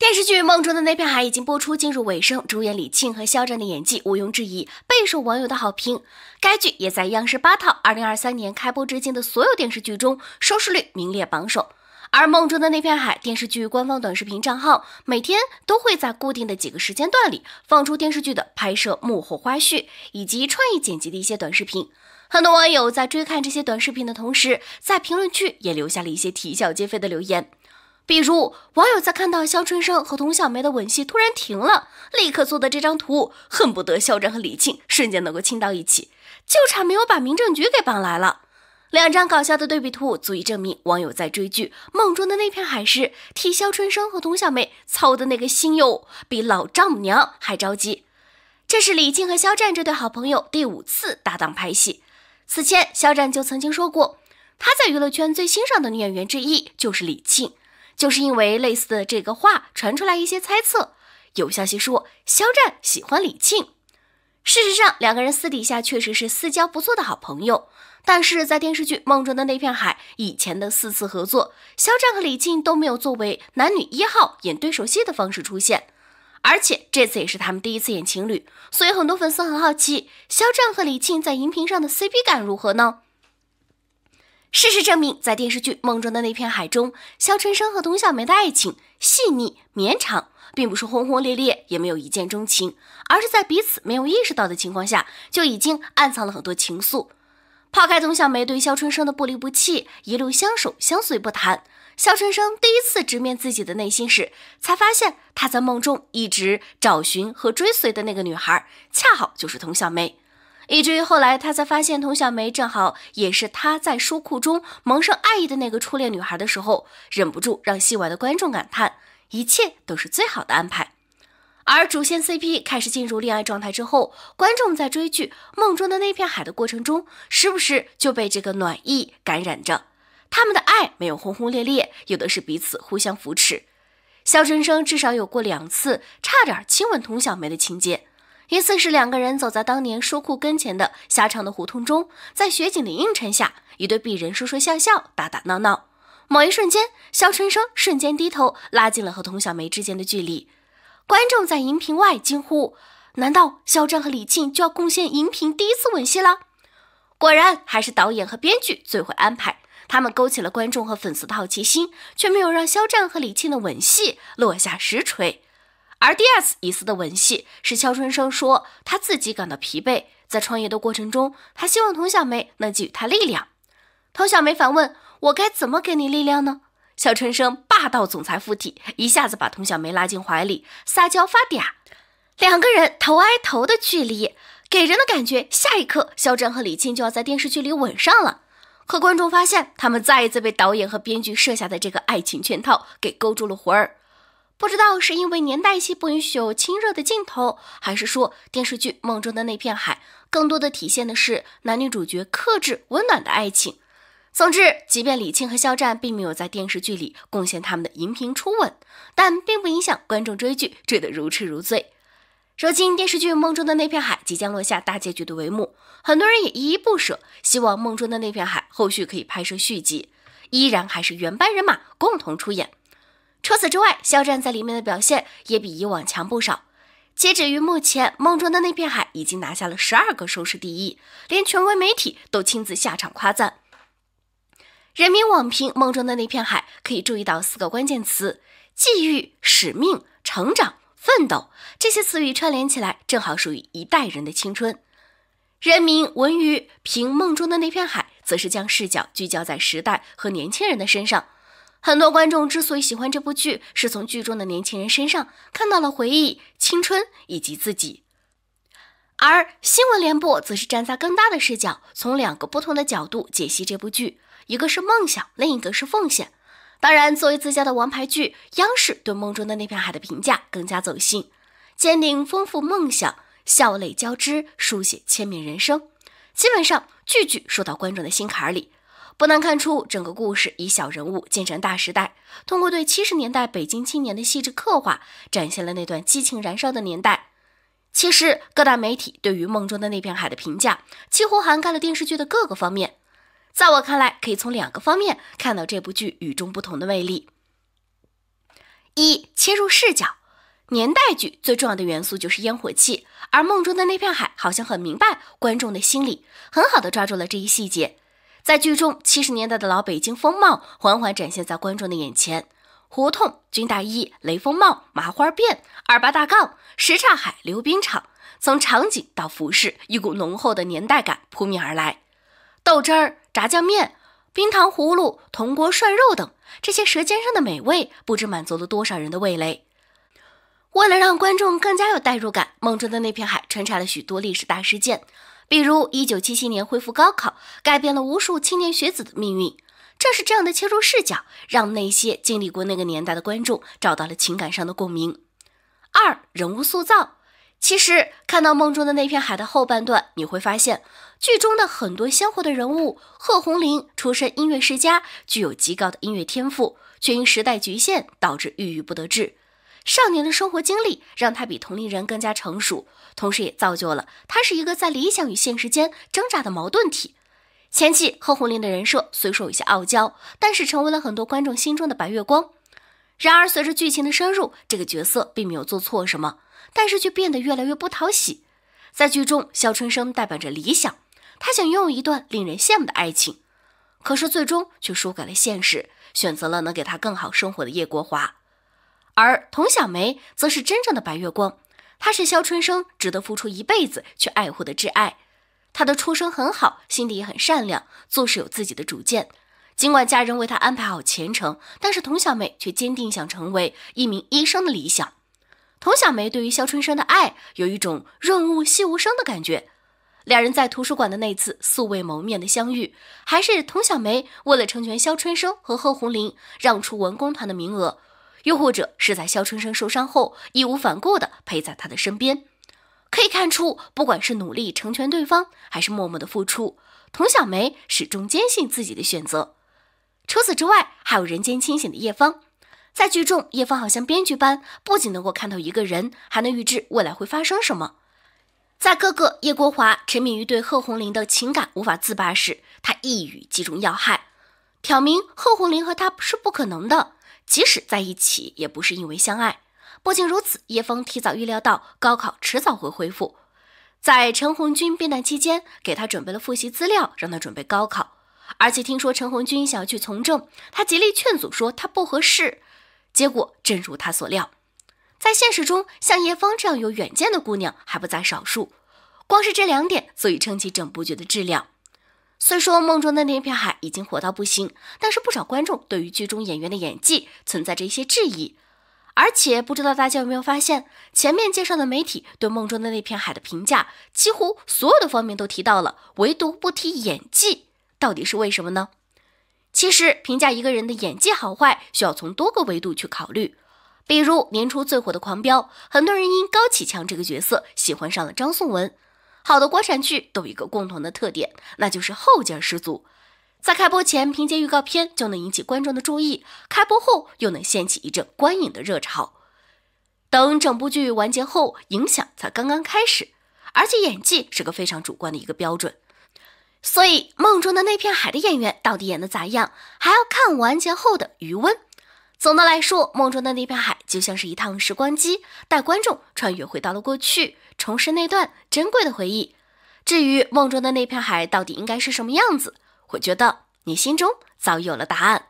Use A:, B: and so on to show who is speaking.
A: 电视剧《梦中的那片海》已经播出进入尾声，主演李沁和肖战的演技毋庸置疑，备受网友的好评。该剧也在央视八套2023年开播至今的所有电视剧中收视率名列榜首。而《梦中的那片海》电视剧官方短视频账号每天都会在固定的几个时间段里放出电视剧的拍摄幕后花絮以及创意剪辑的一些短视频。很多网友在追看这些短视频的同时，在评论区也留下了一些啼笑皆非的留言。比如网友在看到肖春生和佟小梅的吻戏突然停了，立刻做的这张图，恨不得肖战和李沁瞬间能够亲到一起，就差没有把民政局给绑来了。两张搞笑的对比图足以证明网友在追剧《梦中的那片海》时，替肖春生和佟小梅操的那个心哟，比老丈母娘还着急。这是李沁和肖战这对好朋友第五次搭档拍戏，此前肖战就曾经说过，他在娱乐圈最欣赏的女演员之一就是李沁。就是因为类似的这个话传出来一些猜测，有消息说肖战喜欢李沁。事实上，两个人私底下确实是私交不错的好朋友。但是在电视剧《梦中的那片海》以前的四次合作，肖战和李沁都没有作为男女一号演对手戏的方式出现，而且这次也是他们第一次演情侣，所以很多粉丝很好奇肖战和李沁在荧屏上的 CP 感如何呢？事实证明，在电视剧《梦中的那片海》中，肖春生和董小梅的爱情细腻绵长，并不是轰轰烈烈，也没有一见钟情，而是在彼此没有意识到的情况下，就已经暗藏了很多情愫。抛开董小梅对肖春生的不离不弃，一路相守相随不谈，肖春生第一次直面自己的内心时，才发现他在梦中一直找寻和追随的那个女孩，恰好就是童小梅。以至于后来，他才发现童小梅正好也是他在书库中萌生爱意的那个初恋女孩的时候，忍不住让戏外的观众感叹：一切都是最好的安排。而主线 CP 开始进入恋爱状态之后，观众在追剧《梦中的那片海》的过程中，时不时就被这个暖意感染着。他们的爱没有轰轰烈烈，有的是彼此互相扶持。肖春生至少有过两次差点亲吻童小梅的情节。一次是两个人走在当年书库跟前的狭长的胡同中，在雪景的映衬下，一对璧人说说笑笑，打打闹闹。某一瞬间，肖春生瞬间低头，拉近了和童小梅之间的距离。观众在荧屏外惊呼：难道肖战和李沁就要贡献荧屏第一次吻戏了？果然，还是导演和编剧最会安排，他们勾起了观众和粉丝的好奇心，却没有让肖战和李沁的吻戏落下实锤。而第二次疑似的吻戏是肖春生说他自己感到疲惫，在创业的过程中，他希望童小梅能给予他力量。童小梅反问：“我该怎么给你力量呢？”肖春生霸道总裁附体，一下子把童小梅拉进怀里，撒娇发嗲。两个人头挨头的距离，给人的感觉下一刻肖战和李沁就要在电视剧里吻上了。可观众发现，他们再一次被导演和编剧设下的这个爱情圈套给勾住了魂儿。不知道是因为年代戏不允许有亲热的镜头，还是说电视剧《梦中的那片海》更多的体现的是男女主角克制温暖的爱情。总之，即便李沁和肖战并没有在电视剧里贡献他们的荧屏初吻，但并不影响观众追剧追得如痴如醉。如今，电视剧《梦中的那片海》即将落下大结局的帷幕，很多人也依依不舍，希望《梦中的那片海》后续可以拍摄续集，依然还是原班人马共同出演。除此之外，肖战在里面的表现也比以往强不少。截止于目前，《梦中的那片海》已经拿下了十二个收视第一，连权威媒体都亲自下场夸赞。人民网评《梦中的那片海》可以注意到四个关键词：际遇、使命、成长、奋斗。这些词语串联起来，正好属于一代人的青春。人民文娱评《梦中的那片海》则是将视角聚焦在时代和年轻人的身上。很多观众之所以喜欢这部剧，是从剧中的年轻人身上看到了回忆、青春以及自己。而新闻联播则是站在更大的视角，从两个不同的角度解析这部剧，一个是梦想，另一个是奉献。当然，作为自家的王牌剧，央视对《梦中的那片海》的评价更加走心，坚定、丰富梦想，笑泪交织，书写千面人生，基本上句句说到观众的心坎里。不难看出，整个故事以小人物见证大时代，通过对七十年代北京青年的细致刻画，展现了那段激情燃烧的年代。其实，各大媒体对于《梦中的那片海》的评价，几乎涵盖了电视剧的各个方面。在我看来，可以从两个方面看到这部剧与众不同的魅力：一、切入视角。年代剧最重要的元素就是烟火气，而《梦中的那片海》好像很明白观众的心理，很好的抓住了这一细节。在剧中，七十年代的老北京风貌缓缓展现在观众的眼前：胡同、军大衣、雷锋帽、麻花辫、二八大杠、什刹海溜冰场。从场景到服饰，一股浓厚的年代感扑面而来。豆汁儿、炸酱面、冰糖葫芦、铜锅涮肉等这些舌尖上的美味，不知满足了多少人的味蕾。为了让观众更加有代入感，梦中的那片海穿插了许多历史大事件。比如，一九七七年恢复高考，改变了无数青年学子的命运。正是这样的切入视角，让那些经历过那个年代的观众找到了情感上的共鸣。二、人物塑造。其实，看到《梦中的那片海》的后半段，你会发现剧中的很多鲜活的人物。贺红玲出身音乐世家，具有极高的音乐天赋，却因时代局限导致郁郁不得志。少年的生活经历让他比同龄人更加成熟，同时也造就了他是一个在理想与现实间挣扎的矛盾体。前期贺红玲的人设虽说有些傲娇，但是成为了很多观众心中的白月光。然而随着剧情的深入，这个角色并没有做错什么，但是却变得越来越不讨喜。在剧中，肖春生代表着理想，他想拥有一段令人羡慕的爱情，可是最终却输给了现实，选择了能给他更好生活的叶国华。而童小梅则是真正的白月光，她是肖春生值得付出一辈子去爱护的挚爱。她的出身很好，心底也很善良，做事有自己的主见。尽管家人为她安排好前程，但是童小梅却坚定想成为一名医生的理想。童小梅对于肖春生的爱有一种润物细无声的感觉。两人在图书馆的那次素未谋面的相遇，还是童小梅为了成全肖春生和贺红玲，让出文工团的名额。又或者是在肖春生受伤后，义无反顾地陪在他的身边。可以看出，不管是努力成全对方，还是默默的付出，童小梅始终坚信自己的选择。除此之外，还有人间清醒的叶芳。在剧中，叶芳好像编剧般，不仅能够看到一个人，还能预知未来会发生什么。在哥哥叶国华沉迷于对贺红玲的情感无法自拔时，他一语击中要害，挑明贺红玲和他是不可能的。即使在一起，也不是因为相爱。不仅如此，叶枫提早预料到高考迟早会恢复，在陈红军避难期间，给他准备了复习资料，让他准备高考。而且听说陈红军想要去从政，他极力劝阻说他不合适。结果正如他所料，在现实中，像叶枫这样有远见的姑娘还不在少数。光是这两点，足以撑起整部剧的质量。虽说梦中的那片海已经火到不行，但是不少观众对于剧中演员的演技存在着一些质疑。而且不知道大家有没有发现，前面介绍的媒体对梦中的那片海的评价，几乎所有的方面都提到了，唯独不提演技，到底是为什么呢？其实评价一个人的演技好坏，需要从多个维度去考虑。比如年初最火的《狂飙》，很多人因高启强这个角色喜欢上了张颂文。好的国产剧都有一个共同的特点，那就是后劲十足。在开播前，凭借预告片就能引起观众的注意；开播后，又能掀起一阵观影的热潮。等整部剧完结后，影响才刚刚开始。而且，演技是个非常主观的一个标准，所以《梦中的那片海》的演员到底演的咋样，还要看完结后的余温。总的来说，梦中的那片海就像是一趟时光机，带观众穿越回到了过去，重拾那段珍贵的回忆。至于梦中的那片海到底应该是什么样子，我觉得你心中早有了答案。